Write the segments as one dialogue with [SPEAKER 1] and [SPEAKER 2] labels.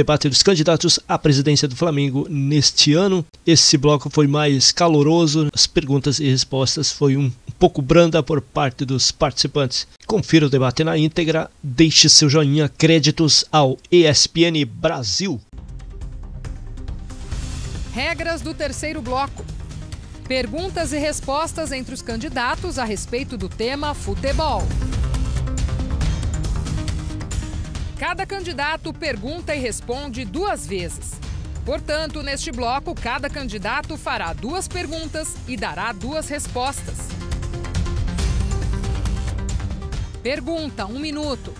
[SPEAKER 1] Debate dos candidatos à presidência do Flamengo neste ano. Esse bloco foi mais caloroso, as perguntas e respostas foi um pouco branda por parte dos participantes. Confira o debate na íntegra, deixe seu joinha, créditos ao ESPN Brasil.
[SPEAKER 2] Regras do terceiro bloco. Perguntas e respostas entre os candidatos a respeito do tema futebol. Cada candidato pergunta e responde duas vezes. Portanto, neste bloco, cada candidato fará duas perguntas e dará duas respostas. Pergunta: um minuto.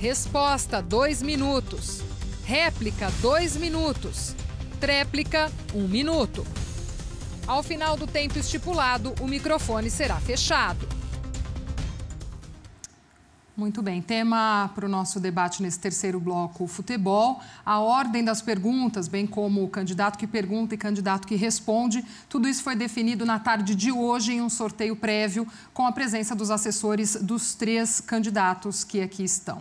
[SPEAKER 2] Resposta: dois minutos. Réplica: dois minutos. Tréplica: um minuto. Ao final do tempo estipulado, o microfone será fechado. Muito bem. Tema para o nosso debate nesse terceiro bloco: futebol. A ordem das perguntas, bem como o candidato que pergunta e candidato que responde, tudo isso foi definido na tarde de hoje em um sorteio prévio com a presença dos assessores dos três candidatos que aqui estão.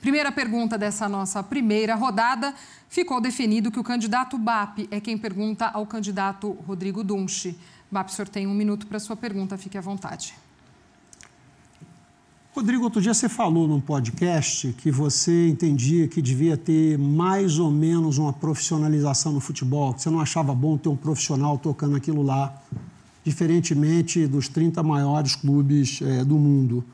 [SPEAKER 2] Primeira pergunta dessa nossa primeira rodada: ficou definido que o candidato BAP é quem pergunta ao candidato Rodrigo Dunche. BAP, o senhor tem um minuto para sua pergunta, fique à vontade.
[SPEAKER 1] Rodrigo, outro dia você falou num podcast que você entendia que devia ter mais ou menos uma profissionalização no futebol, que você não achava bom ter um profissional tocando aquilo lá, diferentemente dos 30 maiores clubes é, do mundo.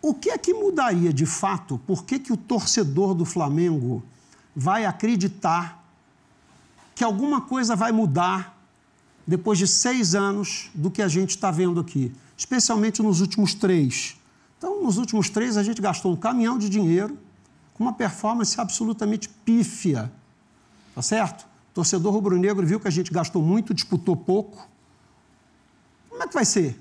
[SPEAKER 1] O que é que mudaria de fato? Por que, que o torcedor do Flamengo vai acreditar que alguma coisa vai mudar depois de seis anos do que a gente está vendo aqui, especialmente nos últimos três? Então, nos últimos três, a gente gastou um caminhão de dinheiro com uma performance absolutamente pífia. Tá certo? torcedor rubro-negro viu que a gente gastou muito, disputou pouco. Como é que vai ser?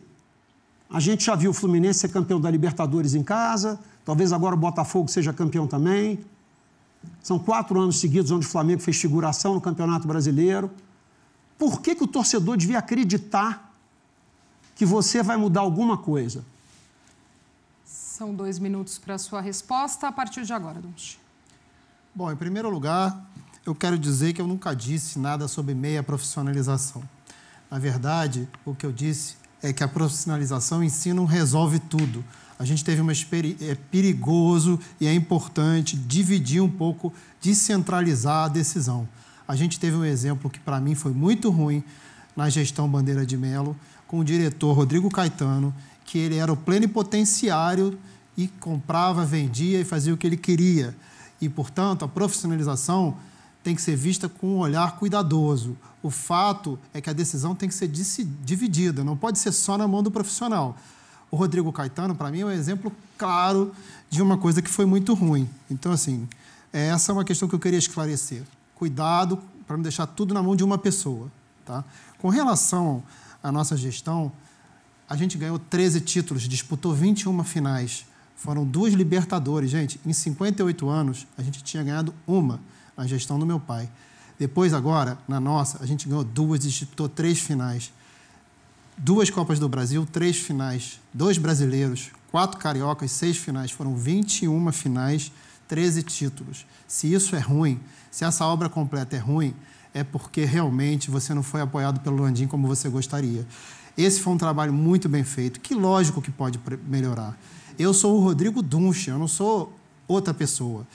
[SPEAKER 1] A gente já viu o Fluminense ser campeão da Libertadores em casa, talvez agora o Botafogo seja campeão também. São quatro anos seguidos onde o Flamengo fez figuração no Campeonato Brasileiro. Por que, que o torcedor devia acreditar que você vai mudar alguma coisa?
[SPEAKER 2] São dois minutos para a sua resposta. A partir de agora, Dunche.
[SPEAKER 3] Bom, em primeiro lugar, eu quero dizer que eu nunca disse nada sobre meia profissionalização. Na verdade, o que eu disse é que a profissionalização em si não resolve tudo. A gente teve uma experiência. É perigoso e é importante dividir um pouco, descentralizar a decisão. A gente teve um exemplo que, para mim, foi muito ruim na gestão Bandeira de Melo, com o diretor Rodrigo Caetano que ele era o plenipotenciário e comprava, vendia e fazia o que ele queria. E, portanto, a profissionalização tem que ser vista com um olhar cuidadoso. O fato é que a decisão tem que ser dividida, não pode ser só na mão do profissional. O Rodrigo Caetano, para mim, é um exemplo claro de uma coisa que foi muito ruim. Então, assim, essa é uma questão que eu queria esclarecer. Cuidado para não deixar tudo na mão de uma pessoa. Tá? Com relação à nossa gestão, a gente ganhou 13 títulos, disputou 21 finais. Foram duas Libertadores, gente. Em 58 anos, a gente tinha ganhado uma na gestão do meu pai. Depois, agora, na nossa, a gente ganhou duas disputou três finais. Duas Copas do Brasil, três finais. Dois brasileiros, quatro cariocas, seis finais. Foram 21 finais, 13 títulos. Se isso é ruim, se essa obra completa é ruim, é porque realmente você não foi apoiado pelo Landim como você gostaria. Esse foi um trabalho muito bem feito, que lógico que pode melhorar. Eu sou o Rodrigo Dunche, eu não sou outra pessoa.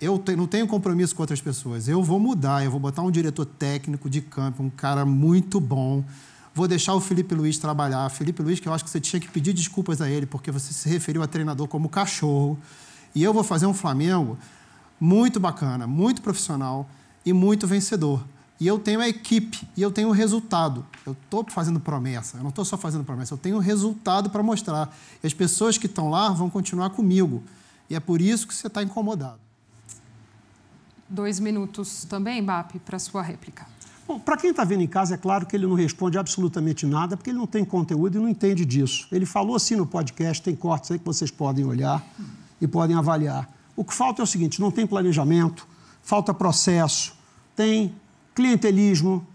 [SPEAKER 3] Eu te, não tenho compromisso com outras pessoas. Eu vou mudar, eu vou botar um diretor técnico de campo, um cara muito bom. Vou deixar o Felipe Luiz trabalhar. Felipe Luiz, que eu acho que você tinha que pedir desculpas a ele, porque você se referiu a treinador como cachorro. E eu vou fazer um Flamengo muito bacana, muito profissional e muito vencedor e eu tenho a equipe e eu tenho o resultado. Eu estou fazendo promessa, eu não estou só fazendo promessa, eu tenho o resultado para mostrar. E as pessoas que estão lá vão continuar comigo. E é por isso que você está incomodado.
[SPEAKER 2] Dois minutos também, BAP, para sua réplica.
[SPEAKER 3] Bom, para quem está vendo em casa, é claro que ele não responde absolutamente
[SPEAKER 1] nada, porque ele não tem conteúdo e não entende disso. Ele falou assim no podcast, tem cortes aí que vocês podem olhar e podem avaliar. O que falta é o seguinte: não tem planejamento, falta processo, tem clientelismo,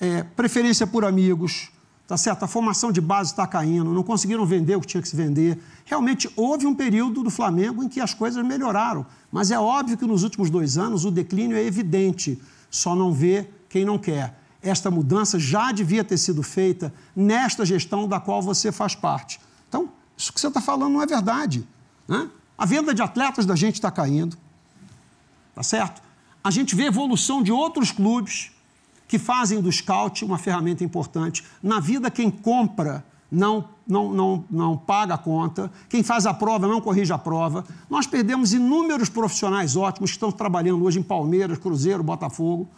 [SPEAKER 1] é, preferência por amigos, tá certo? A formação de base está caindo, não conseguiram vender o que tinha que se vender. Realmente houve um período do Flamengo em que as coisas melhoraram, mas é óbvio que nos últimos dois anos o declínio é evidente, só não vê quem não quer. Esta mudança já devia ter sido feita nesta gestão da qual você faz parte. Então, isso que você está falando não é verdade. Né? A venda de atletas da gente está caindo, tá certo? A gente vê evolução de outros clubes que fazem do scout uma ferramenta importante. Na vida, quem compra não, não, não, não paga a conta, quem faz a prova não corrige a prova. Nós perdemos inúmeros profissionais ótimos que estão trabalhando hoje em Palmeiras, Cruzeiro, Botafogo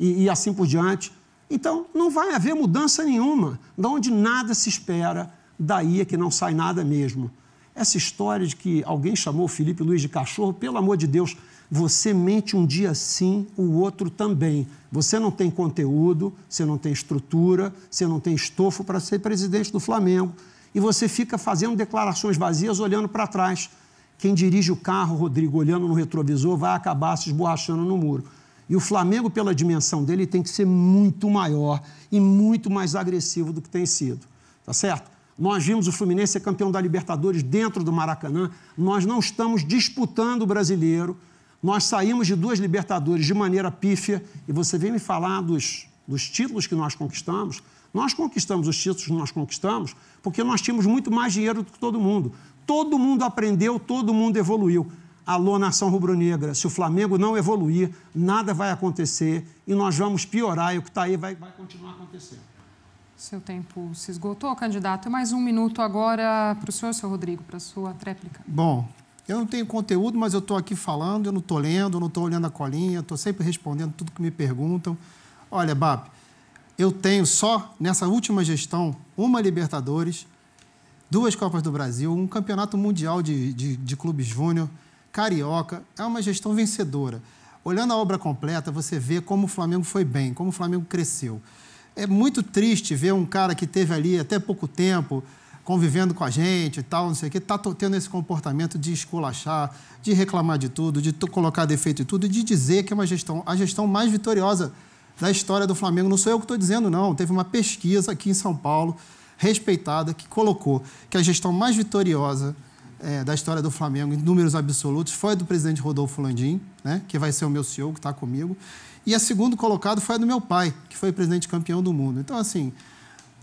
[SPEAKER 1] e, e assim por diante. Então, não vai haver mudança nenhuma. Da onde nada se espera, daí é que não sai nada mesmo. Essa história de que alguém chamou o Felipe Luiz de cachorro, pelo amor de Deus, você mente um dia sim, o outro também. Você não tem conteúdo, você não tem estrutura, você não tem estofo para ser presidente do Flamengo. E você fica fazendo declarações vazias olhando para trás. Quem dirige o carro, Rodrigo, olhando no retrovisor, vai acabar se esborrachando no muro. E o Flamengo, pela dimensão dele, tem que ser muito maior e muito mais agressivo do que tem sido. Tá certo? Nós vimos o Fluminense ser campeão da Libertadores dentro do Maracanã. Nós não estamos disputando o brasileiro nós saímos de duas Libertadores de maneira pífia e você vem me falar dos, dos títulos que nós conquistamos. Nós conquistamos os títulos que nós conquistamos porque nós tínhamos muito mais dinheiro do que todo mundo. Todo mundo aprendeu, todo mundo evoluiu. Alô, nação rubro-negra, se o Flamengo não evoluir, nada vai acontecer e nós vamos piorar e o que está aí vai, vai continuar acontecendo.
[SPEAKER 2] Seu tempo se esgotou, candidato. Mais um minuto agora para o senhor, seu Rodrigo, para a sua réplica.
[SPEAKER 3] Bom, eu não tenho conteúdo, mas eu estou aqui falando, eu não estou lendo, eu não estou olhando a colinha, estou sempre respondendo tudo que me perguntam. Olha, BAP, eu tenho só nessa última gestão uma Libertadores, duas Copas do Brasil, um campeonato mundial de, de, de clubes júnior, carioca. É uma gestão vencedora. Olhando a obra completa, você vê como o Flamengo foi bem, como o Flamengo cresceu. É muito triste ver um cara que teve ali até pouco tempo convivendo com a gente e tal, não sei o quê, está tendo esse comportamento de esculachar, de reclamar de tudo, de colocar defeito em tudo e de dizer que é uma gestão, a gestão mais vitoriosa da história do Flamengo. Não sou eu que estou dizendo, não. Teve uma pesquisa aqui em São Paulo, respeitada, que colocou que a gestão mais vitoriosa é, da história do Flamengo, em números absolutos, foi a do presidente Rodolfo Landim, né, que vai ser o meu CEO, que está comigo. E a segundo colocado foi a do meu pai, que foi presidente campeão do mundo. Então, assim,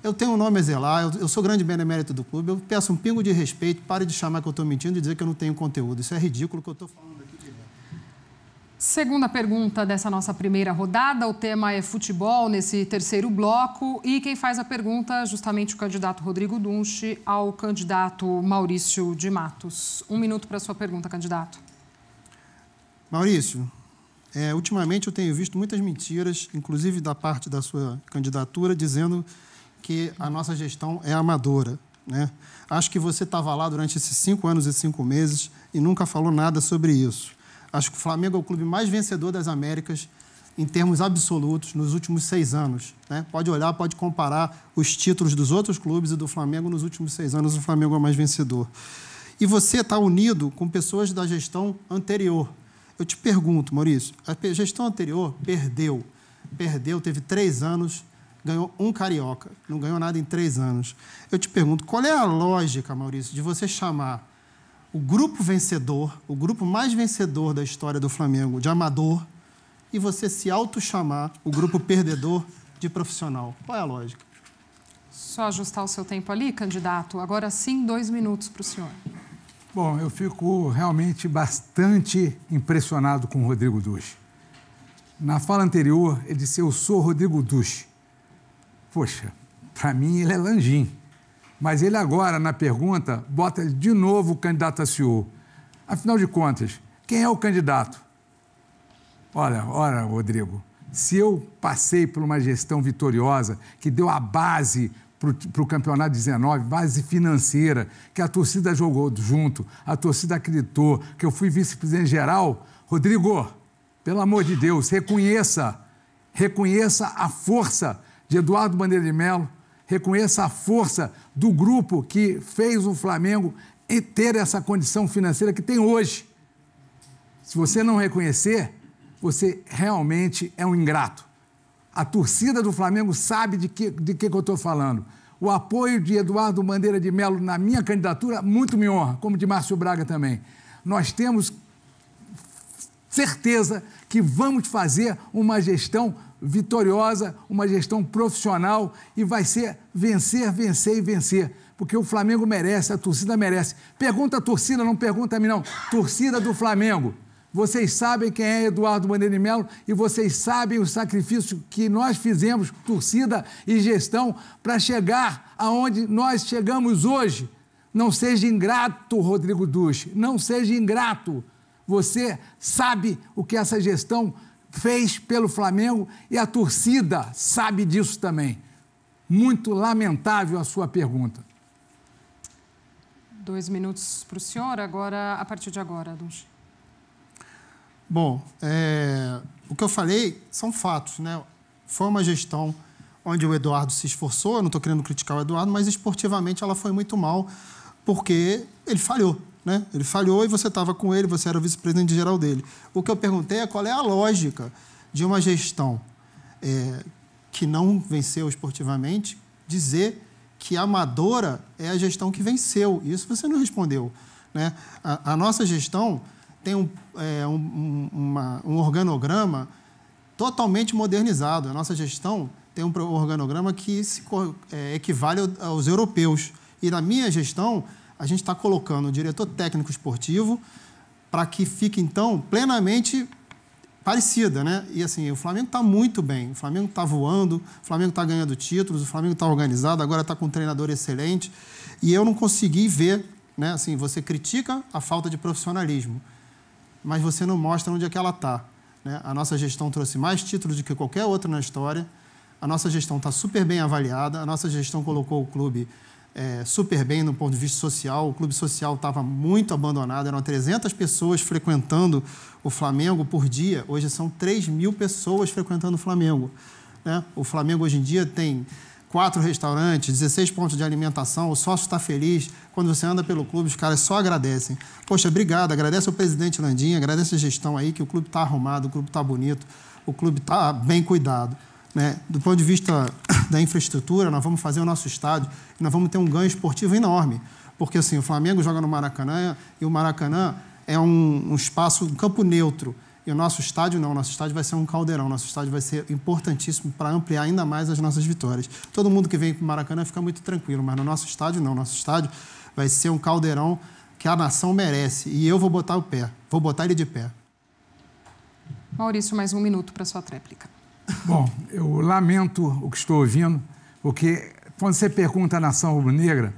[SPEAKER 3] eu tenho um nome a zelar, eu, eu sou grande benemérito do clube, eu peço um pingo de respeito, pare de chamar que eu estou mentindo e dizer que eu não tenho conteúdo. Isso é ridículo que eu estou falando aqui direto.
[SPEAKER 2] Segunda pergunta dessa nossa primeira rodada, o tema é futebol nesse terceiro bloco e quem faz a pergunta é justamente o candidato Rodrigo Dunche ao candidato Maurício de Matos. Um minuto para a sua pergunta, candidato.
[SPEAKER 3] Maurício, é, ultimamente eu tenho visto muitas mentiras, inclusive da parte da sua candidatura, dizendo que a nossa gestão é amadora. Né? Acho que você estava lá durante esses cinco anos e cinco meses e nunca falou nada sobre isso. Acho que o Flamengo é o clube mais vencedor das Américas em termos absolutos nos últimos seis anos. Né? Pode olhar, pode comparar os títulos dos outros clubes e do Flamengo nos últimos seis anos, o Flamengo é o mais vencedor. E você está unido com pessoas da gestão anterior. Eu te pergunto, Maurício, a gestão anterior perdeu. Perdeu, teve três anos ganhou um carioca, não ganhou nada em três anos. Eu te pergunto, qual é a lógica, Maurício, de você chamar o grupo vencedor, o grupo mais vencedor da história do Flamengo, de amador, e você se auto-chamar o grupo perdedor de profissional? Qual é a lógica?
[SPEAKER 2] Só ajustar o seu tempo ali, candidato. Agora sim, dois minutos para o senhor.
[SPEAKER 4] Bom, eu fico realmente bastante impressionado com o Rodrigo Duche. Na fala anterior, ele disse: Eu sou Rodrigo Duche Poxa, para mim ele é Langim, Mas ele agora, na pergunta, bota de novo o candidato a CEO. Afinal de contas, quem é o candidato? Olha, olha, Rodrigo, se eu passei por uma gestão vitoriosa, que deu a base para o campeonato 19, base financeira, que a torcida jogou junto, a torcida acreditou, que eu fui vice-presidente geral, Rodrigo, pelo amor de Deus, reconheça, reconheça a força de Eduardo Bandeira de Melo, reconheça a força do grupo que fez o Flamengo ter essa condição financeira que tem hoje. Se você não reconhecer, você realmente é um ingrato. A torcida do Flamengo sabe de que, de que, que eu estou falando. O apoio de Eduardo Bandeira de Melo na minha candidatura muito me honra, como de Márcio Braga também. Nós temos certeza que vamos fazer uma gestão vitoriosa, uma gestão profissional e vai ser vencer, vencer e vencer. Porque o Flamengo merece, a torcida merece. Pergunta a torcida, não pergunta a mim, não. Torcida do Flamengo. Vocês sabem quem é Eduardo Bandeira de Melo e vocês sabem o sacrifício que nós fizemos, torcida e gestão, para chegar aonde nós chegamos hoje. Não seja ingrato, Rodrigo Duche, não seja ingrato. Você sabe o que essa gestão fez pelo Flamengo e a torcida sabe disso também. Muito lamentável a sua pergunta.
[SPEAKER 2] Dois minutos para o senhor, agora, a partir de agora, Dunche.
[SPEAKER 4] Bom, é, o que eu falei
[SPEAKER 3] são fatos, né? Foi uma gestão onde o Eduardo se esforçou, eu não estou querendo criticar o Eduardo, mas esportivamente ela foi muito mal, porque ele falhou. Né? Ele falhou e você estava com ele, você era o vice-presidente geral dele. O que eu perguntei é qual é a lógica de uma gestão é, que não venceu esportivamente dizer que a amadora é a gestão que venceu. Isso você não respondeu. Né? A, a nossa gestão tem um, é, um, uma, um organograma totalmente modernizado. A nossa gestão tem um organograma que se é, equivale aos europeus. E na minha gestão, a gente está colocando o diretor técnico esportivo para que fique, então, plenamente parecida, né? E assim, o Flamengo está muito bem, o Flamengo está voando, o Flamengo está ganhando títulos, o Flamengo está organizado, agora está com um treinador excelente. E eu não consegui ver, né? Assim, você critica a falta de profissionalismo, mas você não mostra onde é que ela está. Né? A nossa gestão trouxe mais títulos do que qualquer outra na história. A nossa gestão está super bem avaliada, a nossa gestão colocou o clube é, super bem no ponto de vista social. O clube social estava muito abandonado, eram 300 pessoas frequentando o Flamengo por dia. Hoje são 3 mil pessoas frequentando o Flamengo. Né? O Flamengo hoje em dia tem quatro restaurantes, 16 pontos de alimentação, o sócio está feliz. Quando você anda pelo clube, os caras só agradecem. Poxa, obrigado, agradece ao presidente Landim, agradece a gestão aí, que o clube está arrumado, o clube está bonito, o clube está bem cuidado. Né? Do ponto de vista da infraestrutura, nós vamos fazer o nosso estádio e nós vamos ter um ganho esportivo enorme. Porque assim, o Flamengo joga no Maracanã e o Maracanã é um, um espaço, um campo neutro. E o nosso estádio não, o nosso estádio vai ser um caldeirão, o nosso estádio vai ser importantíssimo para ampliar ainda mais as nossas vitórias. Todo mundo que vem para o Maracanã fica muito tranquilo, mas no nosso estádio não, o nosso estádio vai ser um caldeirão que a nação merece.
[SPEAKER 4] E eu vou botar o pé, vou botar ele de pé.
[SPEAKER 2] Maurício, mais um minuto para sua tréplica.
[SPEAKER 4] Bom, eu lamento o que estou ouvindo, porque quando você pergunta à nação rubro-negra,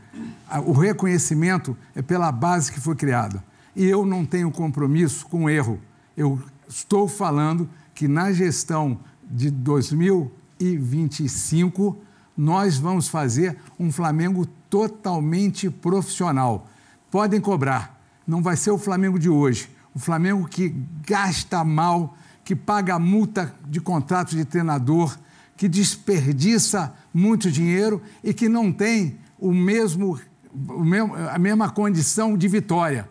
[SPEAKER 4] o reconhecimento é pela base que foi criada. E eu não tenho compromisso com o erro. Eu estou falando que na gestão de 2025 nós vamos fazer um Flamengo totalmente profissional. Podem cobrar, não vai ser o Flamengo de hoje, o Flamengo que gasta mal, que paga multa de contrato de treinador, que desperdiça muito dinheiro e que não tem o mesmo, o mesmo a mesma condição de vitória.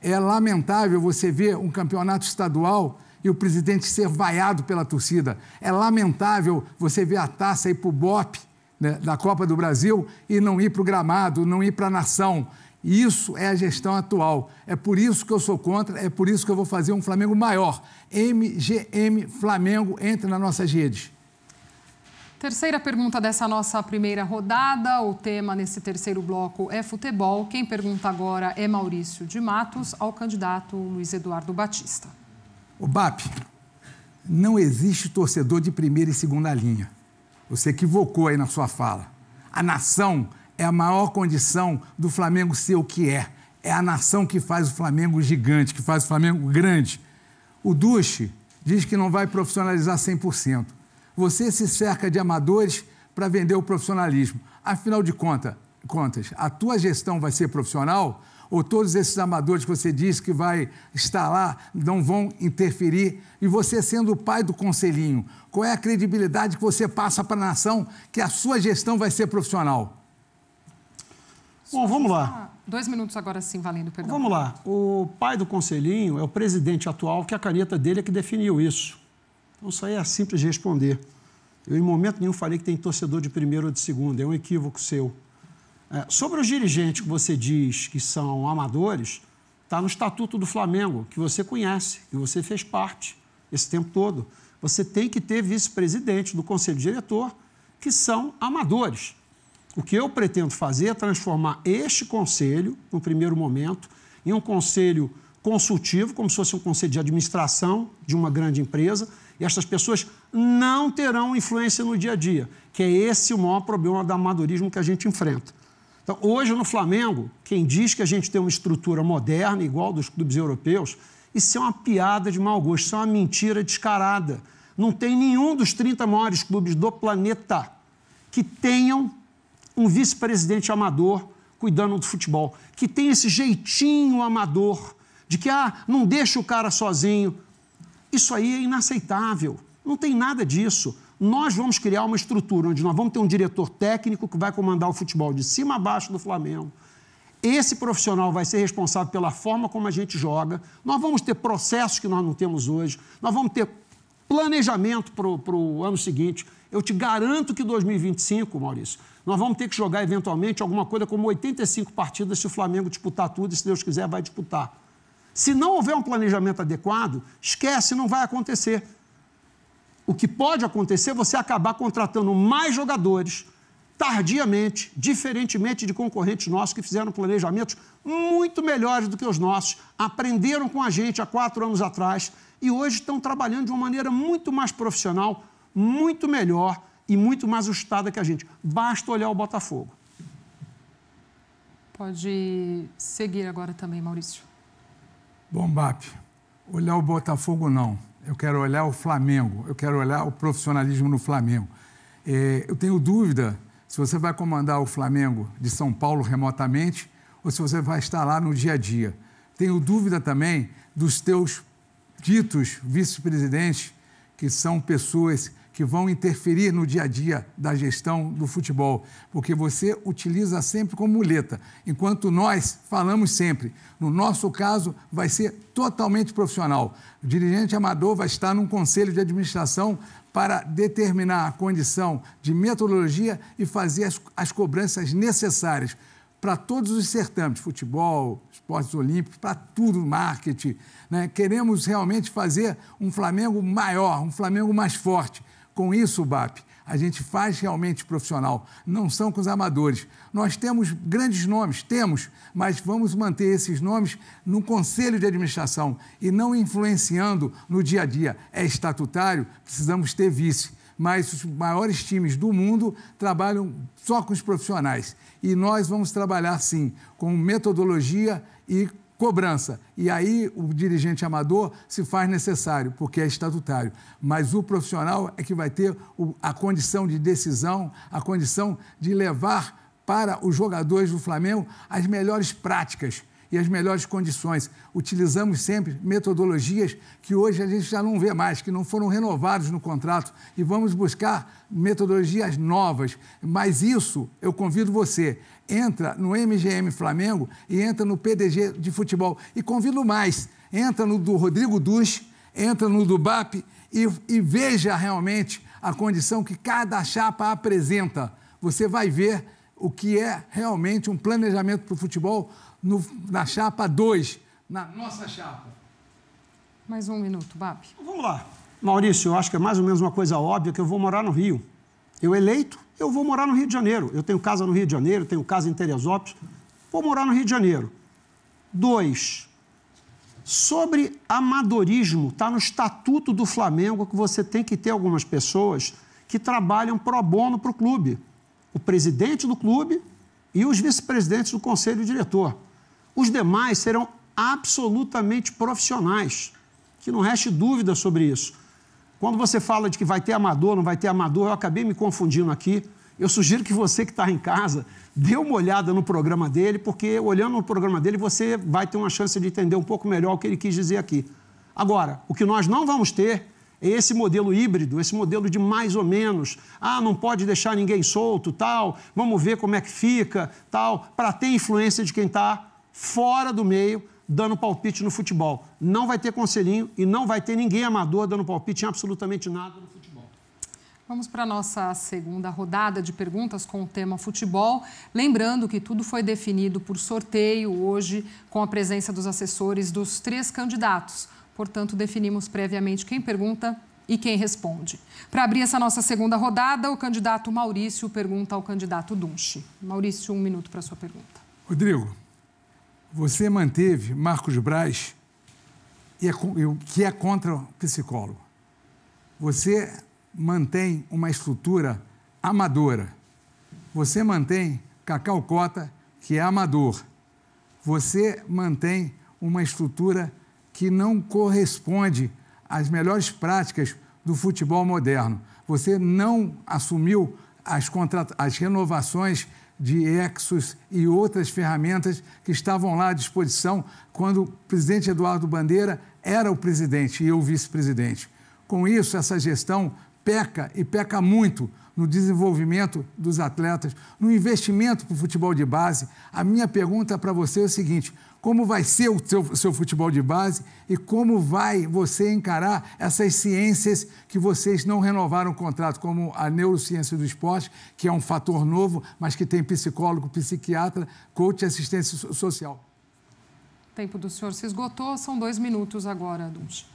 [SPEAKER 4] É lamentável você ver um campeonato estadual e o presidente ser vaiado pela torcida. É lamentável você ver a taça ir para o BOP né, da Copa do Brasil e não ir para o gramado, não ir para a nação. Isso é a gestão atual. É por isso que eu sou contra, é por isso que eu vou fazer um Flamengo maior. MGM Flamengo entre nas nossas redes.
[SPEAKER 2] Terceira pergunta dessa nossa primeira rodada. O tema nesse terceiro bloco é futebol. Quem pergunta agora é Maurício de Matos ao candidato Luiz Eduardo Batista.
[SPEAKER 4] O BAP, não existe torcedor de primeira e segunda linha. Você equivocou aí na sua fala. A nação é a maior condição do Flamengo ser o que é. É a nação que faz o Flamengo gigante, que faz o Flamengo grande. O Duche diz que não vai profissionalizar 100%. Você se cerca de amadores para vender o profissionalismo. Afinal de conta, contas, a tua gestão vai ser profissional? Ou todos esses amadores que você diz que vai estar lá não vão interferir? E você sendo o pai do conselhinho, qual é a credibilidade que você passa para a nação que a sua gestão vai ser profissional?
[SPEAKER 2] Bom, vamos lá. Dois minutos agora sim, valendo, perdão. Vamos lá.
[SPEAKER 1] O pai do conselhinho é o presidente atual, que a caneta dele é que definiu isso. Então, isso aí é simples de responder. Eu, em momento nenhum, falei que tem torcedor de primeiro ou de segundo. É um equívoco seu. É, sobre os dirigentes que você diz que são amadores, está no Estatuto do Flamengo, que você conhece, que você fez parte esse tempo todo. Você tem que ter vice-presidente do conselho diretor que são amadores. O que eu pretendo fazer é transformar este conselho, no primeiro momento, em um conselho consultivo, como se fosse um conselho de administração de uma grande empresa, e essas pessoas não terão influência no dia a dia, que é esse o maior problema do amadorismo que a gente enfrenta. Então, hoje no Flamengo, quem diz que a gente tem uma estrutura moderna, igual dos clubes europeus, isso é uma piada de mau gosto, isso é uma mentira descarada. Não tem nenhum dos 30 maiores clubes do planeta que tenham um vice-presidente amador cuidando do futebol, que tem esse jeitinho amador de que ah, não deixa o cara sozinho. Isso aí é inaceitável. Não tem nada disso. Nós vamos criar uma estrutura onde nós vamos ter um diretor técnico que vai comandar o futebol de cima a baixo do Flamengo. Esse profissional vai ser responsável pela forma como a gente joga. Nós vamos ter processos que nós não temos hoje. Nós vamos ter planejamento para o ano seguinte. Eu te garanto que 2025, Maurício, nós vamos ter que jogar eventualmente alguma coisa como 85 partidas se o Flamengo disputar tudo e, se Deus quiser, vai disputar. Se não houver um planejamento adequado, esquece, não vai acontecer. O que pode acontecer é você acabar contratando mais jogadores tardiamente, diferentemente de concorrentes nossos que fizeram planejamentos muito melhores do que os nossos, aprenderam com a gente há quatro anos atrás e hoje estão trabalhando de uma maneira muito mais profissional, muito melhor e muito mais ajustada que a gente. Basta olhar o Botafogo.
[SPEAKER 2] Pode seguir agora também, Maurício.
[SPEAKER 4] Bom, BAP, olhar o Botafogo não. Eu quero olhar o Flamengo, eu quero olhar o profissionalismo no Flamengo. É, eu tenho dúvida se você vai comandar o Flamengo de São Paulo remotamente ou se você vai estar lá no dia a dia. Tenho dúvida também dos teus ditos vice-presidentes, que são pessoas que vão interferir no dia a dia da gestão do futebol, porque você utiliza sempre como muleta, enquanto nós falamos sempre. No nosso caso, vai ser totalmente profissional. O dirigente amador vai estar num conselho de administração para determinar a condição de metodologia e fazer as, as cobranças necessárias para todos os certames, futebol, esportes olímpicos, para tudo, marketing. Né? Queremos realmente fazer um Flamengo maior, um Flamengo mais forte. Com isso, BAP, a gente faz realmente profissional, não são com os amadores. Nós temos grandes nomes, temos, mas vamos manter esses nomes no conselho de administração e não influenciando no dia a dia. É estatutário, precisamos ter vice mas os maiores times do mundo trabalham só com os profissionais. E nós vamos trabalhar, sim, com metodologia e cobrança. E aí o dirigente amador se faz necessário, porque é estatutário. Mas o profissional é que vai ter a condição de decisão, a condição de levar para os jogadores do Flamengo as melhores práticas e as melhores condições. Utilizamos sempre metodologias que hoje a gente já não vê mais, que não foram renovadas no contrato e vamos buscar metodologias novas. Mas isso, eu convido você, entra no MGM Flamengo e entra no PDG de futebol. E convido mais, entra no do Rodrigo Dus, entra no do BAP e, e veja realmente a condição que cada chapa apresenta. Você vai ver o que é realmente um planejamento para o futebol no, na chapa 2, na
[SPEAKER 2] nossa chapa. Mais um minuto, Bab. Vamos lá.
[SPEAKER 4] Maurício, eu acho que é mais ou
[SPEAKER 1] menos uma coisa óbvia que eu vou morar no Rio. Eu eleito, eu vou morar no Rio de Janeiro. Eu tenho casa no Rio de Janeiro, tenho casa em Teresópolis. Vou morar no Rio de Janeiro. Dois, sobre amadorismo, está no Estatuto do Flamengo que você tem que ter algumas pessoas que trabalham pro bono para o clube o presidente do clube e os vice-presidentes do conselho diretor. Os demais serão absolutamente profissionais, que não reste dúvida sobre isso. Quando você fala de que vai ter amador, não vai ter amador, eu acabei me confundindo aqui. Eu sugiro que você que está em casa dê uma olhada no programa dele, porque olhando no programa dele você vai ter uma chance de entender um pouco melhor o que ele quis dizer aqui. Agora, o que nós não vamos ter esse modelo híbrido, esse modelo de mais ou menos, ah, não pode deixar ninguém solto, tal, vamos ver como é que fica, tal, para ter influência de quem está fora do meio, dando palpite no futebol. Não vai ter conselhinho e não vai ter ninguém amador dando palpite em absolutamente nada no futebol.
[SPEAKER 2] Vamos para a nossa segunda rodada de perguntas com o tema futebol. Lembrando que tudo foi definido por sorteio hoje, com a presença dos assessores dos três candidatos. Portanto, definimos previamente quem pergunta e quem responde. Para abrir essa nossa segunda rodada, o candidato Maurício pergunta ao candidato Dunche. Maurício, um minuto para a sua pergunta.
[SPEAKER 4] Rodrigo, você manteve Marcos Braz, é que é contra o psicólogo. Você mantém uma estrutura amadora. Você mantém Cacau Cota, que é amador. Você mantém uma estrutura que não corresponde às melhores práticas do futebol moderno. Você não assumiu as, as renovações de Exos e outras ferramentas que estavam lá à disposição quando o presidente Eduardo Bandeira era o presidente e eu o vice-presidente. Com isso, essa gestão peca e peca muito no desenvolvimento dos atletas, no investimento para o futebol de base. A minha pergunta para você é o seguinte: como vai ser o seu, seu futebol de base e como vai você encarar essas ciências que vocês não renovaram o contrato, como a neurociência do esporte, que é um fator novo, mas que tem psicólogo, psiquiatra, coach e assistência social.
[SPEAKER 2] O tempo do senhor se esgotou, são dois minutos agora, Dunch.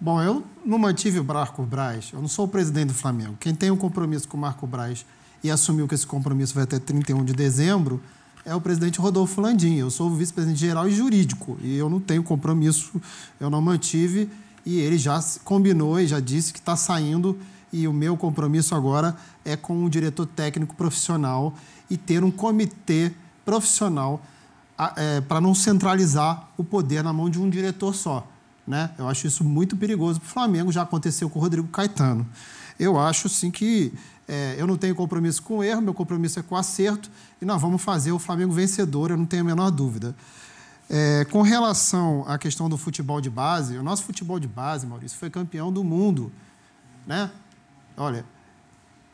[SPEAKER 4] Bom, eu não mantive o Marco
[SPEAKER 3] Braz, eu não sou o presidente do Flamengo. Quem tem um compromisso com o Marco Braz e assumiu que esse compromisso vai até 31 de dezembro, é o presidente Rodolfo Landim. Eu sou vice-presidente geral e jurídico. E eu não tenho compromisso, eu não mantive. E ele já combinou e já disse que está saindo. E o meu compromisso agora é com o diretor técnico profissional e ter um comitê profissional é, para não centralizar o poder na mão de um diretor só. Né? Eu acho isso muito perigoso para o Flamengo, já aconteceu com o Rodrigo Caetano. Eu acho, sim, que é, eu não tenho compromisso com o erro, meu compromisso é com o acerto e nós vamos fazer o Flamengo vencedor, eu não tenho a menor dúvida. É, com relação à questão do futebol de base, o nosso futebol de base, Maurício, foi campeão do mundo. Né? Olha,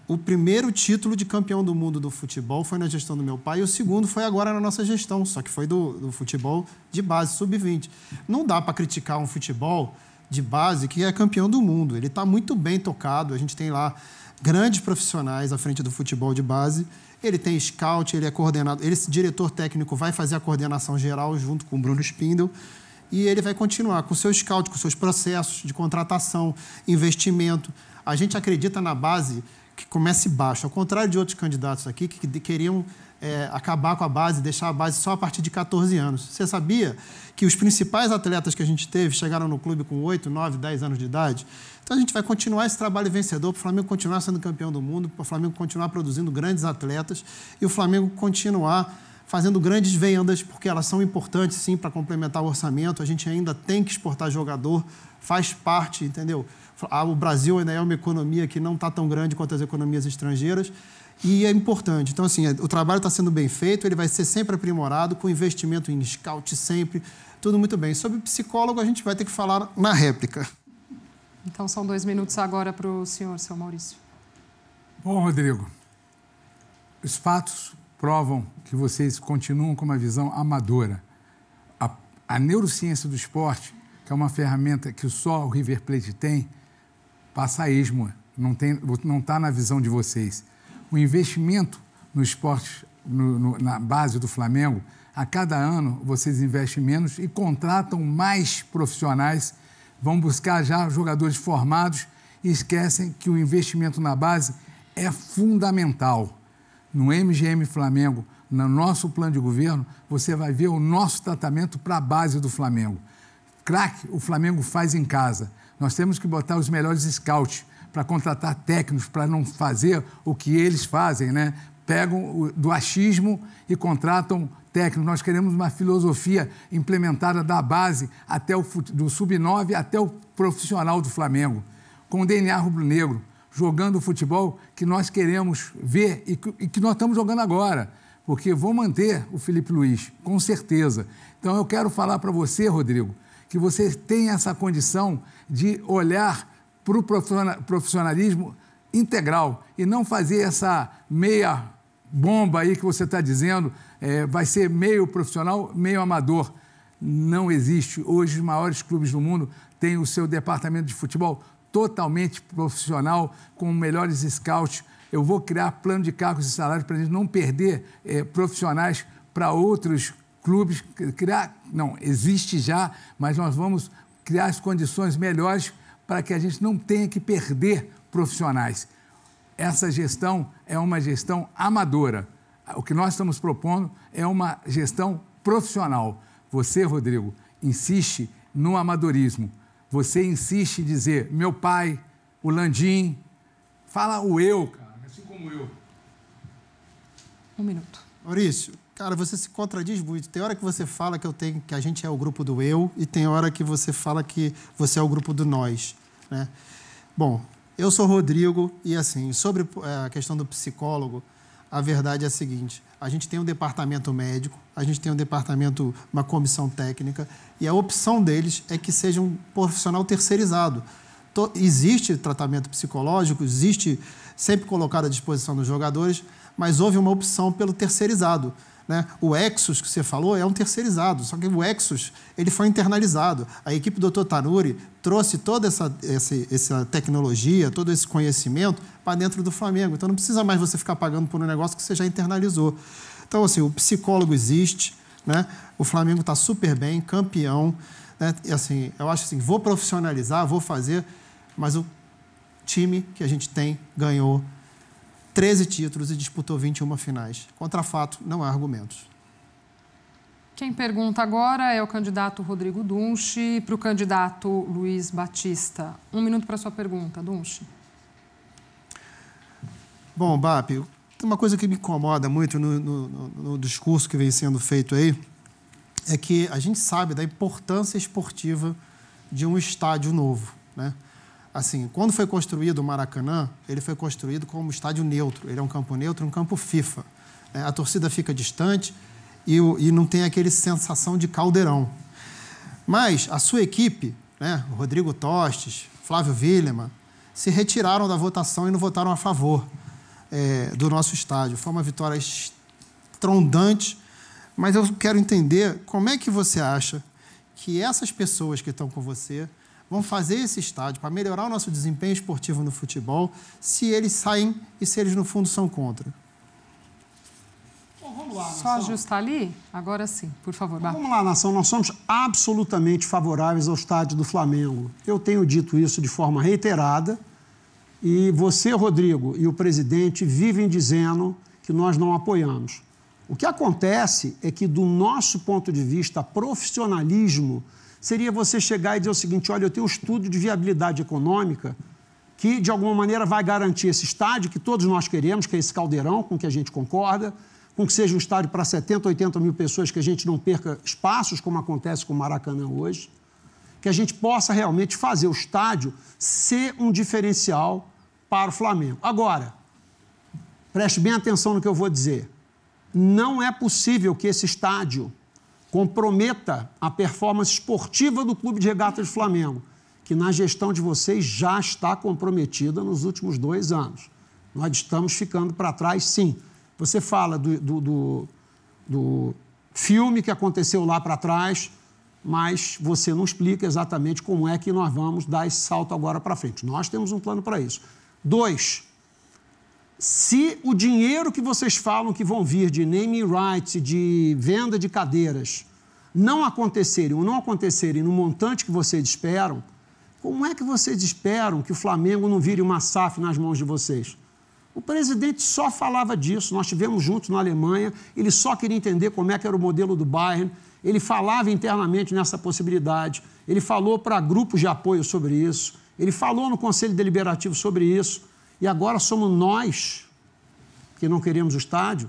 [SPEAKER 3] o primeiro título de campeão do mundo do futebol foi na gestão do meu pai e o segundo foi agora na nossa gestão, só que foi do, do futebol de base, sub-20. Não dá para criticar um futebol de base que é campeão do mundo. Ele está muito bem tocado, a gente tem lá grandes profissionais à frente do futebol de base. Ele tem scout, ele é coordenado, esse diretor técnico vai fazer a coordenação geral junto com o Bruno Spindel e ele vai continuar com o seu scout, com seus processos de contratação, investimento. A gente acredita na base que comece baixo, ao contrário de outros candidatos aqui que queriam é, acabar com a base, deixar a base só a partir de 14 anos. Você sabia que os principais atletas que a gente teve chegaram no clube com 8, 9, 10 anos de idade? Então a gente vai continuar esse trabalho vencedor para o Flamengo continuar sendo campeão do mundo, para o Flamengo continuar produzindo grandes atletas e o Flamengo continuar fazendo grandes vendas, porque elas são importantes sim para complementar o orçamento. A gente ainda tem que exportar jogador, faz parte, entendeu? Ah, o Brasil ainda é uma economia que não está tão grande quanto as economias estrangeiras e é importante. Então, assim, o trabalho está sendo bem feito, ele vai ser sempre aprimorado, com investimento em scout sempre, tudo muito bem. Sobre psicólogo, a gente vai ter que falar na réplica.
[SPEAKER 2] Então, são dois minutos agora
[SPEAKER 4] para o senhor, seu Maurício. Bom, Rodrigo, os fatos provam que vocês continuam com uma visão amadora. A, a neurociência do esporte, que é uma ferramenta que só o River Plate tem, passa a esmo, não está na visão de vocês. O investimento no esporte, no, no, na base do Flamengo, a cada ano vocês investem menos e contratam mais profissionais vão buscar já jogadores formados e esquecem que o investimento na base é fundamental. No MGM Flamengo, no nosso plano de governo, você vai ver o nosso tratamento para a base do Flamengo. Crack, o Flamengo faz em casa. Nós temos que botar os melhores scouts para contratar técnicos, para não fazer o que eles fazem, né? pegam do achismo e contratam técnicos. Nós queremos uma filosofia implementada da base até o, do sub-9 até o profissional do Flamengo, com o DNA rubro-negro, jogando o futebol que nós queremos ver e que, e que nós estamos jogando agora porque vou manter o Felipe Luiz, com certeza. Então eu quero falar para você, Rodrigo, que você tem essa condição de olhar para o profissionalismo integral e não fazer essa meia bomba aí que você está dizendo é, vai ser meio profissional, meio amador. Não existe. Hoje, os maiores clubes do mundo têm o seu departamento de futebol totalmente profissional, com melhores scouts. Eu vou criar plano de cargos e salários para a gente não perder é, profissionais para outros clubes. Criar, não, existe já, mas nós vamos criar as condições melhores para que a gente não tenha que perder profissionais essa gestão é uma gestão amadora. O que nós estamos propondo é uma gestão profissional. Você, Rodrigo, insiste no amadorismo. Você insiste em dizer meu pai, o Landim. Fala o eu, cara, assim como eu.
[SPEAKER 3] Um minuto. Maurício, cara, você se contradiz muito. Tem hora que você fala que eu tenho, que a gente é o grupo do eu e tem hora que você fala que você é o grupo do nós, né? Bom, eu sou Rodrigo e assim, sobre eh, a questão do psicólogo, a verdade é a seguinte: a gente tem um departamento médico, a gente tem um departamento, uma comissão técnica, e a opção deles é que seja um profissional terceirizado. To, existe tratamento psicológico, existe sempre colocado à disposição dos jogadores, mas houve uma opção pelo terceirizado. Né? O Exus que você falou é um terceirizado, só que o Exus ele foi internalizado. A equipe do Dr. Tanuri trouxe toda essa, essa, essa tecnologia, todo esse conhecimento para dentro do Flamengo. Então não precisa mais você ficar pagando por um negócio que você já internalizou. Então, assim, o psicólogo existe, né? o Flamengo está super bem, campeão. Né? E, assim, eu acho assim, vou profissionalizar, vou fazer, mas o time que a gente tem ganhou 13 títulos e disputou 21 finais. Contra fato, não há argumentos.
[SPEAKER 2] Quem pergunta agora é o candidato Rodrigo Dunche para o candidato Luiz Batista. Um minuto para sua pergunta, Dunche.
[SPEAKER 3] Bom, BAP, uma coisa que me incomoda muito no, no, no discurso que vem sendo feito aí é que a gente sabe da importância esportiva de um estádio novo, né? assim, quando foi construído o Maracanã, ele foi construído como estádio neutro. Ele é um campo neutro, um campo FIFA. É, a torcida fica distante e, e não tem aquele sensação de caldeirão. Mas a sua equipe, né, Rodrigo Tostes, Flávio Willemann, se retiraram da votação e não votaram a favor é, do nosso estádio. Foi uma vitória estrondante, mas eu quero entender como é que você acha que essas pessoas que estão com você vão fazer esse estádio para melhorar o nosso desempenho esportivo no futebol, se eles saem e se eles, no fundo, são contra?
[SPEAKER 2] Lá, Só ajustar ali? Agora sim, por favor. vamos
[SPEAKER 3] lá, Nação. Nós somos absolutamente
[SPEAKER 1] favoráveis ao estádio do Flamengo. Eu tenho dito isso de forma reiterada. E você, Rodrigo, e o presidente vivem dizendo que nós não apoiamos. O que acontece é que, do nosso ponto de vista, profissionalismo seria você chegar e dizer o seguinte: olha, eu tenho um estudo de viabilidade econômica que, de alguma maneira, vai garantir esse estádio que todos nós queremos, que é esse caldeirão com que a gente concorda, com que seja um estádio para 70, 80 mil pessoas, que a gente não perca espaços, como acontece com o Maracanã hoje, que a gente possa realmente fazer o estádio ser um diferencial para o Flamengo. Agora, preste bem atenção no que eu vou dizer. Não é possível que esse estádio comprometa a performance esportiva do Clube de Regatas do Flamengo, que na gestão de vocês já está comprometida nos últimos dois anos. Nós estamos ficando para trás, sim. Você fala do, do, do, do filme que aconteceu lá para trás, mas você não explica exatamente como é que nós vamos dar esse salto agora para frente. Nós temos um plano para isso. Dois, se o dinheiro que vocês falam que vão vir de naming rights, de venda de cadeiras, não acontecerem ou não acontecerem no montante que vocês esperam, como é que vocês esperam que o Flamengo não vire uma SAF nas mãos de vocês? O presidente só falava disso. Nós tivemos juntos na Alemanha, ele só queria entender como é que era o modelo do Bayern. Ele falava internamente nessa possibilidade. Ele falou para grupos de apoio sobre isso. Ele falou no Conselho Deliberativo sobre isso. E agora somos nós que não queremos o estádio.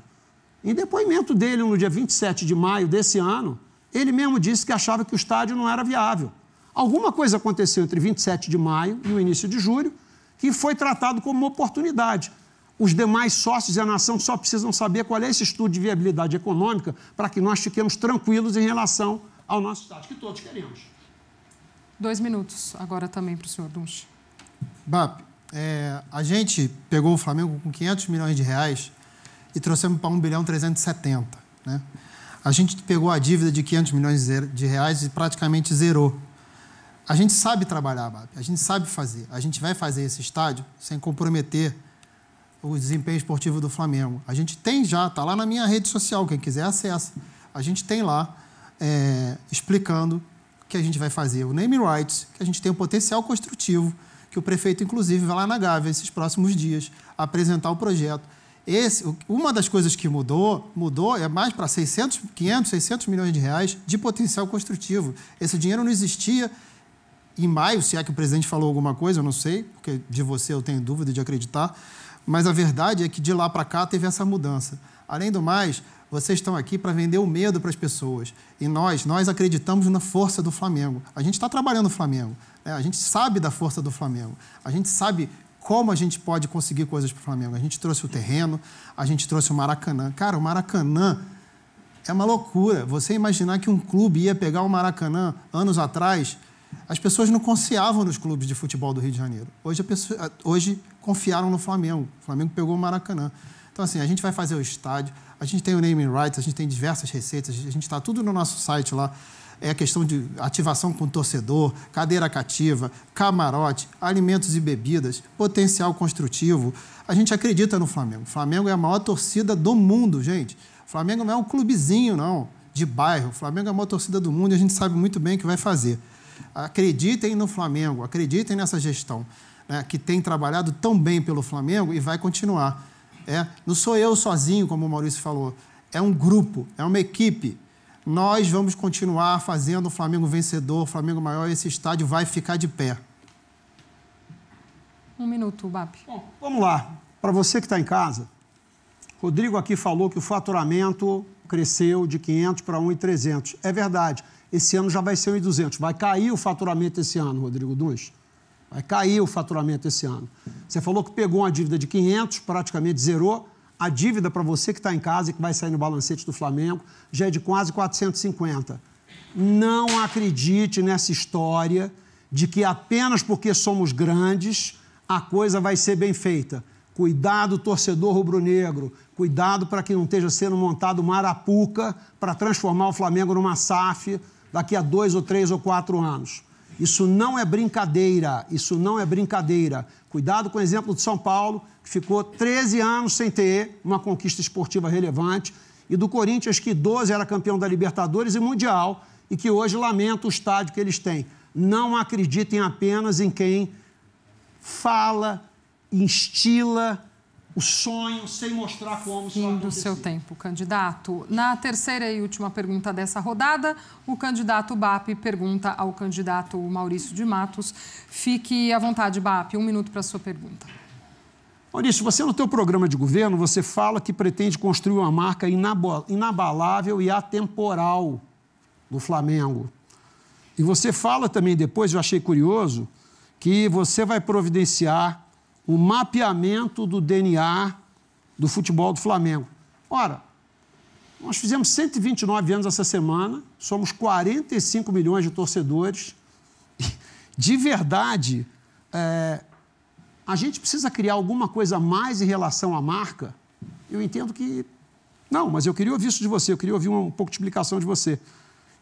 [SPEAKER 1] Em depoimento dele no dia 27 de maio desse ano, ele mesmo disse que achava que o estádio não era viável. Alguma coisa aconteceu entre 27 de maio e o início de julho que foi tratado como uma oportunidade. Os demais sócios e a nação só precisam saber qual é esse estudo de viabilidade econômica para que nós fiquemos tranquilos em relação
[SPEAKER 2] ao nosso estádio, que todos queremos. Dois minutos agora também para o senhor Dunche.
[SPEAKER 3] BAP, é, a gente pegou o Flamengo com 500 milhões de reais e trouxemos para 1 bilhão 370. Né? A gente pegou a dívida de 500 milhões de reais e praticamente zerou. A gente sabe trabalhar, Bab, a gente sabe fazer. A gente vai fazer esse estádio sem comprometer o desempenho esportivo do Flamengo. A gente tem já, está lá na minha rede social, quem quiser acessa. A gente tem lá é, explicando o que a gente vai fazer, o name rights, que a gente tem o um potencial construtivo que o prefeito, inclusive, vai lá na Gávea esses próximos dias apresentar o projeto. Esse, uma das coisas que mudou, mudou é mais para 600, 500, 600 milhões de reais de potencial construtivo. Esse dinheiro não existia em maio, se é que o presidente falou alguma coisa, eu não sei, porque de você eu tenho dúvida de acreditar, mas a verdade é que de lá para cá teve essa mudança. Além do mais, vocês estão aqui para vender o medo para as pessoas. E nós, nós acreditamos na força do Flamengo. A gente está trabalhando o Flamengo. É, a gente sabe da força do Flamengo. A gente sabe como a gente pode conseguir coisas para o Flamengo. A gente trouxe o terreno, a gente trouxe o Maracanã. Cara, o Maracanã é uma loucura. Você imaginar que um clube ia pegar o Maracanã anos atrás, as pessoas não confiavam nos clubes de futebol do Rio de Janeiro. Hoje, pessoa, hoje confiaram no Flamengo. O Flamengo pegou o Maracanã. Então, assim, a gente vai fazer o estádio, a gente tem o naming rights, a gente tem diversas receitas, a gente está tudo no nosso site lá é a questão de ativação com torcedor, cadeira cativa, camarote, alimentos e bebidas, potencial construtivo. A gente acredita no Flamengo. O Flamengo é a maior torcida do mundo, gente. O Flamengo não é um clubezinho, não, de bairro. O Flamengo é a maior torcida do mundo e a gente sabe muito bem o que vai fazer. Acreditem no Flamengo, acreditem nessa gestão, né, que tem trabalhado tão bem pelo Flamengo e vai continuar. É, não sou eu sozinho, como o Maurício falou. É um grupo, é uma equipe nós vamos continuar fazendo o Flamengo vencedor, o Flamengo maior, esse estádio vai ficar de pé.
[SPEAKER 2] Um minuto, Babi. Bom,
[SPEAKER 3] vamos lá. Para você que está em casa, Rodrigo aqui falou que o
[SPEAKER 1] faturamento cresceu de 500 para 1,300. É verdade. Esse ano já vai ser 1,200. Vai cair o faturamento esse ano, Rodrigo Duns. Vai cair o faturamento esse ano. Você falou que pegou uma dívida de 500, praticamente zerou, a dívida para você que está em casa e que vai sair no balancete do Flamengo já é de quase 450. Não acredite nessa história de que apenas porque somos grandes a coisa vai ser bem feita. Cuidado, torcedor rubro-negro, cuidado para que não esteja sendo montado uma arapuca para transformar o Flamengo numa SAF daqui a dois ou três ou quatro anos. Isso não é brincadeira, isso não é brincadeira. Cuidado com o exemplo de São Paulo, que ficou 13 anos sem ter uma conquista esportiva relevante, e do Corinthians, que 12 era campeão da Libertadores e Mundial, e que hoje lamenta o estádio que eles têm. Não acreditem apenas em quem fala,
[SPEAKER 2] instila, o sonho sem mostrar como isso Fim do seu tempo, candidato. Na terceira e última pergunta dessa rodada, o candidato BAP pergunta ao candidato Maurício de Matos. Fique à vontade, BAP, um minuto para a sua pergunta.
[SPEAKER 1] Maurício, você no teu programa de governo, você fala que pretende construir uma marca inabalável e atemporal do Flamengo. E você fala também depois, eu achei curioso, que você vai providenciar o mapeamento do DNA do futebol do Flamengo. Ora, nós fizemos 129 anos essa semana, somos 45 milhões de torcedores. De verdade, é, a gente precisa criar alguma coisa a mais em relação à marca. Eu entendo que. Não, mas eu queria ouvir isso de você, eu queria ouvir um pouco de explicação de você.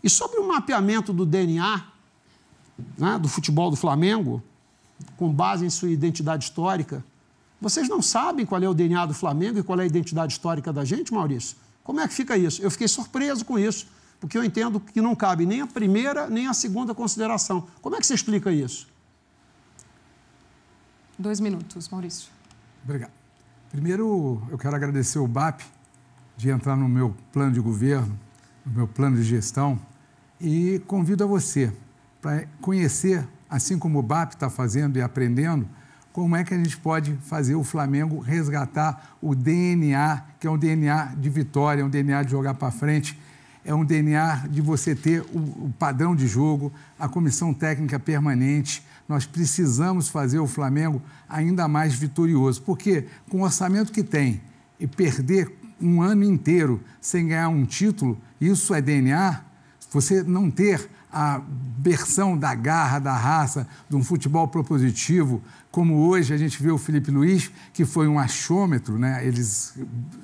[SPEAKER 1] E sobre o mapeamento do DNA né, do futebol do Flamengo, com base em sua identidade histórica. Vocês não sabem qual é o DNA do Flamengo e qual é a identidade histórica da gente, Maurício? Como é que fica isso? Eu fiquei surpreso com isso, porque eu entendo que não cabe nem a primeira nem a segunda consideração. Como
[SPEAKER 4] é que você explica isso?
[SPEAKER 2] Dois minutos, Maurício.
[SPEAKER 4] Obrigado. Primeiro, eu quero agradecer o BAP de entrar no meu plano de governo, no meu plano de gestão, e convido a você para conhecer assim como o BAP está fazendo e aprendendo, como é que a gente pode fazer o Flamengo resgatar o DNA, que é um DNA de vitória, é um DNA de jogar para frente, é um DNA de você ter o, o, padrão de jogo, a comissão técnica permanente. Nós precisamos fazer o Flamengo ainda mais vitorioso, porque com o orçamento que tem e perder um ano inteiro sem ganhar um título, isso é DNA? Você não ter a versão da garra, da raça, de um futebol propositivo, como hoje a gente vê o Felipe Luiz, que foi um achômetro, né? eles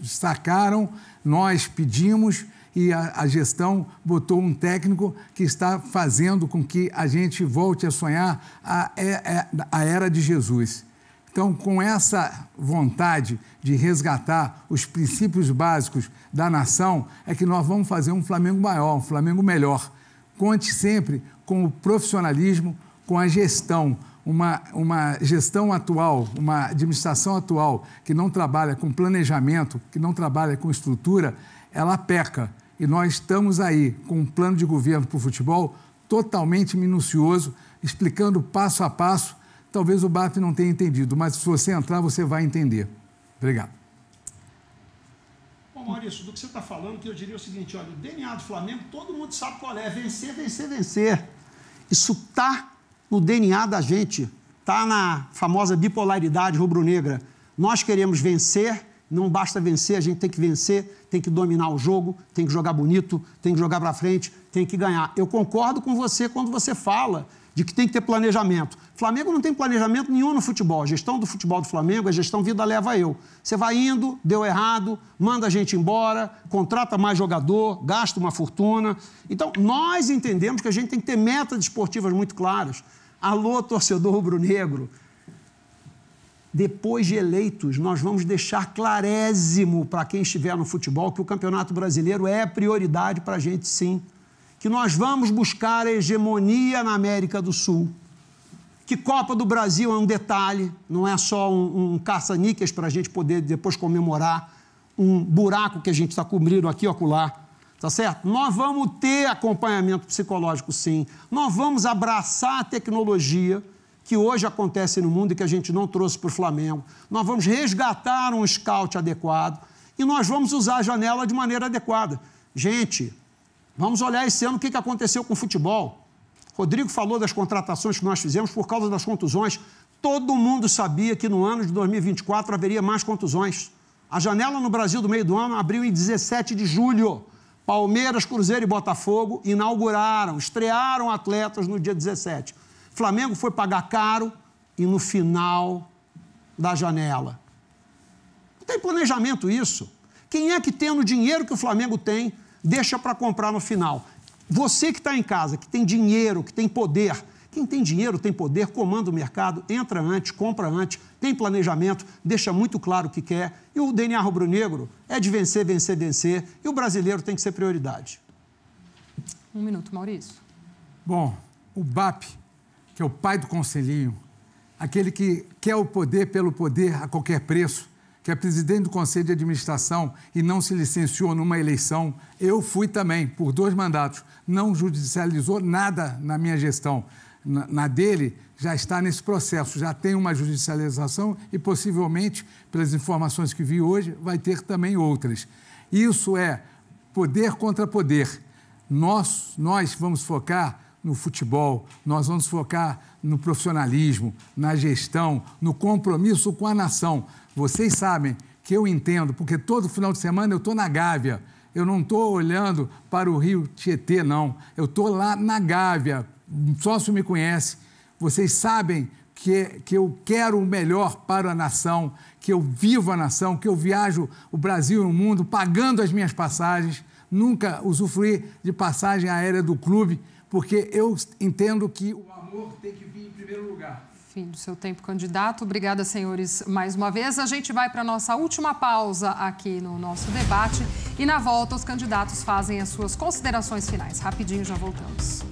[SPEAKER 4] sacaram, nós pedimos e a, a gestão botou um técnico que está fazendo com que a gente volte a sonhar a, a, é, é, a era de Jesus. Então, com essa vontade de resgatar os princípios básicos da nação, é que nós vamos fazer um Flamengo maior, um Flamengo melhor Conte sempre com o profissionalismo, com a gestão, uma, uma gestão atual, uma administração atual que não trabalha com planejamento, que não trabalha com estrutura, ela peca. E nós estamos aí com um plano de governo para o futebol totalmente minucioso, explicando passo a passo. Talvez o BAP não tenha entendido, mas se você entrar, você vai entender. Obrigado.
[SPEAKER 1] Maurício, do que você está falando, que eu diria o seguinte: olha, o DNA do Flamengo, todo mundo sabe qual é: vencer, vencer, vencer. Isso tá no DNA da gente, tá na famosa bipolaridade rubro-negra. Nós queremos vencer, não basta vencer, a gente tem que vencer, tem que dominar o jogo, tem que jogar bonito, tem que jogar para frente, tem que ganhar. Eu concordo com você quando você fala de que tem que ter planejamento. Flamengo não tem planejamento nenhum no futebol. A gestão do futebol do Flamengo é gestão vida leva eu. Você vai indo, deu errado, manda a gente embora, contrata mais jogador, gasta uma fortuna. Então, nós entendemos que a gente tem que ter metas esportivas muito claras. Alô, torcedor rubro-negro. Depois de eleitos, nós vamos deixar clarésimo para quem estiver no futebol que o Campeonato Brasileiro é prioridade para a gente, sim que nós vamos buscar a hegemonia na América do Sul, que Copa do Brasil é um detalhe, não é só um, um caça-níqueis para a gente poder depois comemorar um buraco que a gente está cobrindo aqui, ocular. Tá certo? Nós vamos ter acompanhamento psicológico, sim. Nós vamos abraçar a tecnologia que hoje acontece no mundo e que a gente não trouxe para o Flamengo. Nós vamos resgatar um scout adequado e nós vamos usar a janela de maneira adequada. Gente, Vamos olhar esse ano o que aconteceu com o futebol. Rodrigo falou das contratações que nós fizemos por causa das contusões. Todo mundo sabia que no ano de 2024 haveria mais contusões. A janela no Brasil do meio do ano abriu em 17 de julho. Palmeiras, Cruzeiro e Botafogo inauguraram, estrearam atletas no dia 17. Flamengo foi pagar caro e no final da janela. Não tem planejamento isso. Quem é que, tendo o dinheiro que o Flamengo tem, deixa para comprar no final. Você que está em casa, que tem dinheiro, que tem poder, quem tem dinheiro tem poder, comanda o mercado, entra antes, compra antes, tem planejamento, deixa muito claro o que quer. E o DNA rubro-negro é de vencer, vencer, vencer.
[SPEAKER 4] E o brasileiro tem que ser prioridade.
[SPEAKER 2] Um minuto, Maurício.
[SPEAKER 4] Bom, o BAP, que é o pai do conselhinho, aquele que quer o poder pelo poder a qualquer preço, que é presidente do Conselho de Administração e não se licenciou numa eleição. Eu fui também, por dois mandatos. Não judicializou nada na minha gestão. Na, na dele, já está nesse processo, já tem uma judicialização e possivelmente, pelas informações que vi hoje, vai ter também outras. Isso é poder contra poder. Nós, nós vamos focar no futebol, nós vamos focar no profissionalismo, na gestão, no compromisso com a nação. Vocês sabem que eu entendo, porque todo final de semana eu estou na Gávea. Eu não estou olhando para o Rio Tietê, não. Eu estou lá na Gávea. sócio me conhece. Vocês sabem que, que eu quero o melhor para a nação, que eu vivo a nação, que eu viajo o Brasil e o mundo pagando as minhas passagens. Nunca usufruir de passagem aérea do clube porque eu entendo que o amor tem que vir em primeiro
[SPEAKER 2] lugar. Fim do seu tempo, candidato. Obrigada, senhores, mais uma vez. A gente vai para a nossa última pausa aqui no nosso debate e, na volta, os candidatos fazem as suas considerações finais. Rapidinho, já voltamos.